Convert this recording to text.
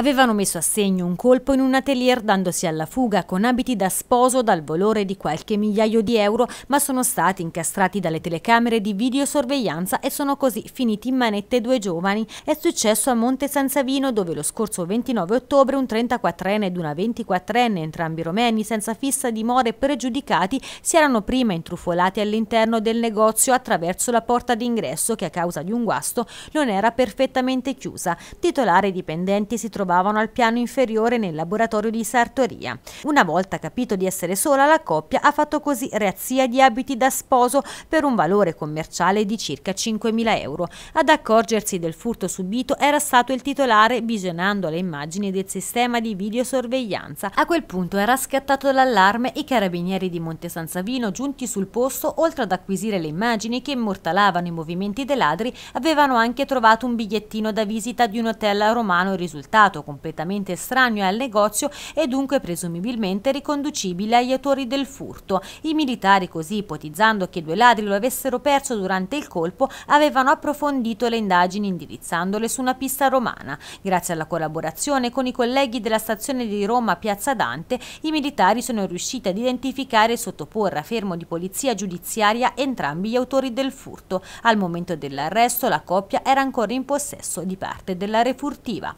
avevano messo a segno un colpo in un atelier dandosi alla fuga con abiti da sposo dal valore di qualche migliaio di euro, ma sono stati incastrati dalle telecamere di videosorveglianza e sono così finiti in manette due giovani. È successo a Monte San Savino dove lo scorso 29 ottobre un 34enne ed una 24enne, entrambi romeni, senza fissa dimora e pregiudicati, si erano prima intrufolati all'interno del negozio attraverso la porta d'ingresso che a causa di un guasto non era perfettamente chiusa. Titolare e dipendenti si trovavano trovavano al piano inferiore nel laboratorio di sartoria. Una volta capito di essere sola, la coppia ha fatto così reazia di abiti da sposo per un valore commerciale di circa 5.000 euro. Ad accorgersi del furto subito era stato il titolare visionando le immagini del sistema di videosorveglianza. A quel punto era scattato l'allarme e i carabinieri di Monte San Savino giunti sul posto, oltre ad acquisire le immagini che immortalavano i movimenti dei ladri, avevano anche trovato un bigliettino da visita di un hotel romano risultato risultato completamente estraneo al negozio e dunque presumibilmente riconducibile agli autori del furto. I militari così ipotizzando che due ladri lo avessero perso durante il colpo avevano approfondito le indagini indirizzandole su una pista romana. Grazie alla collaborazione con i colleghi della stazione di Roma Piazza Dante i militari sono riusciti ad identificare e sottoporre a fermo di polizia giudiziaria entrambi gli autori del furto. Al momento dell'arresto la coppia era ancora in possesso di parte della refurtiva.